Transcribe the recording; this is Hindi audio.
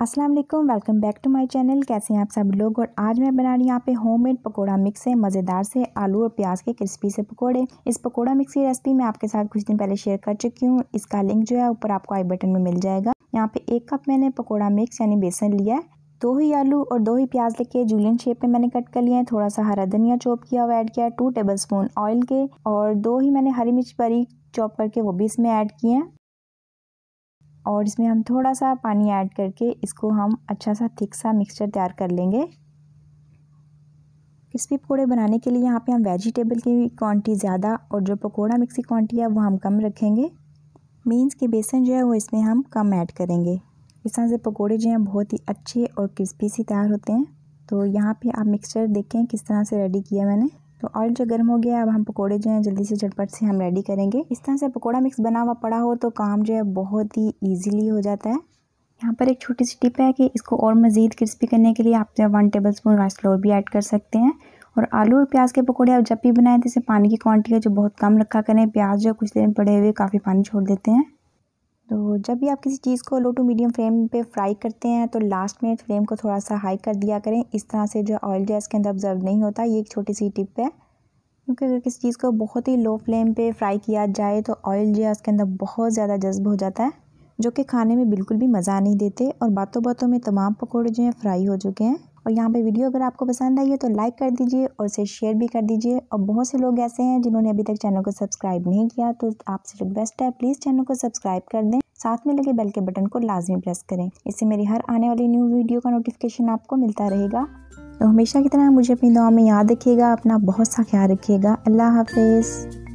Aslam welcome back to my channel कैसे हैं आप सब लोग और आज मैं बना रही हूँ यहाँ पे होममेड पकोड़ा मिक्स है मज़ेदार से आलू और प्याज के क्रिस्पी से पकोड़े इस पकोड़ा मिक्स की रेसिपी मैं आपके साथ कुछ दिन पहले शेयर कर चुकी हूँ इसका लिंक जो है ऊपर आपको आई बटन में मिल जाएगा यहाँ पे एक कप मैंने पकोड़ा मिक्स यानी बेसन लिया है दो ही आलू और दो ही प्याज लेके जूलियन शेप में मैंने कट कर लिए हैं थोड़ा सा हरा धनिया चॉप किया हुआ ऐड किया टू टेबल स्पून ऑयल के और दो ही मैंने हरी मिर्च बारीक चॉप करके वो भी इसमें ऐड किए हैं और इसमें हम थोड़ा सा पानी ऐड करके इसको हम अच्छा सा थिक सा मिक्सचर तैयार कर लेंगे क्रिस्पी पकौड़े बनाने के लिए यहाँ पे हम वेजिटेबल की क्वांटिटी ज़्यादा और जो पकौड़ा मिक्स की क्वांटिटी है वो हम कम रखेंगे मीन्स के बेसन जो है वो इसमें हम कम ऐड करेंगे इस तरह से पकोड़े जो हैं बहुत ही अच्छे और क्रिस्पी से तैयार होते हैं तो यहाँ पे आप मिक्सचर देखें किस तरह से रेडी किया मैंने तो ऑयल जो गर्म हो गया अब हम पकोड़े जो हैं जल्दी से झटपट से हम रेडी करेंगे इस तरह से पकौड़ा मिक्स बना हुआ पड़ा हो तो काम जो है बहुत ही ईजिली हो जाता है यहाँ पर एक छोटी सी टिप है कि इसको और मज़ीद क्रिस्पी करने के लिए आप जो one tablespoon rice flour भी ऐड कर सकते हैं और आलू और प्याज के पकौड़े आप जब भी बनाएं तो इसे पानी की क्वांटिटी है जो बहुत कम रखा करें प्याज जो कुछ देर पड़े हुए काफ़ी पानी छोड़ देते हैं तो जब भी आप किसी चीज़ को लो टू मीडियम फ्लेम पे फ्राई करते हैं तो लास्ट में फ्लेम को थोड़ा सा हाई कर दिया करें इस तरह से जो ऑयल जो है इसके अंदर ऑब्जर्व नहीं होता ये एक छोटी सी टिप है क्योंकि अगर किसी चीज़ को बहुत ही लो फ्लेम पे फ्राई किया जाए तो ऑयल जो है उसके अंदर बहुत ज़्यादा जज्ब हो जाता है जो कि खाने में बिल्कुल भी मज़ा नहीं देते और बातों बातों में तमाम पकौड़े जो हैं फ्राई हो चुके हैं और यहाँ पे वीडियो अगर आपको पसंद आई है तो लाइक कर दीजिए और उसे शेयर भी कर दीजिए और बहुत से लोग ऐसे हैं जिन्होंने अभी तक चैनल को सब्सक्राइब नहीं किया तो आपसे रिक्वेस्ट है प्लीज़ चैनल को सब्सक्राइब कर दें साथ में लगे बेल के बटन को लाजमी प्रेस करें इससे मेरी हर आने वाली न्यू वीडियो का नोटिफिकेशन आपको मिलता रहेगा तो हमेशा की तरह मुझे अपनी दुआ में याद रखिएगा अपना बहुत सा ख्याल रखिएगा अल्लाह हाफिज़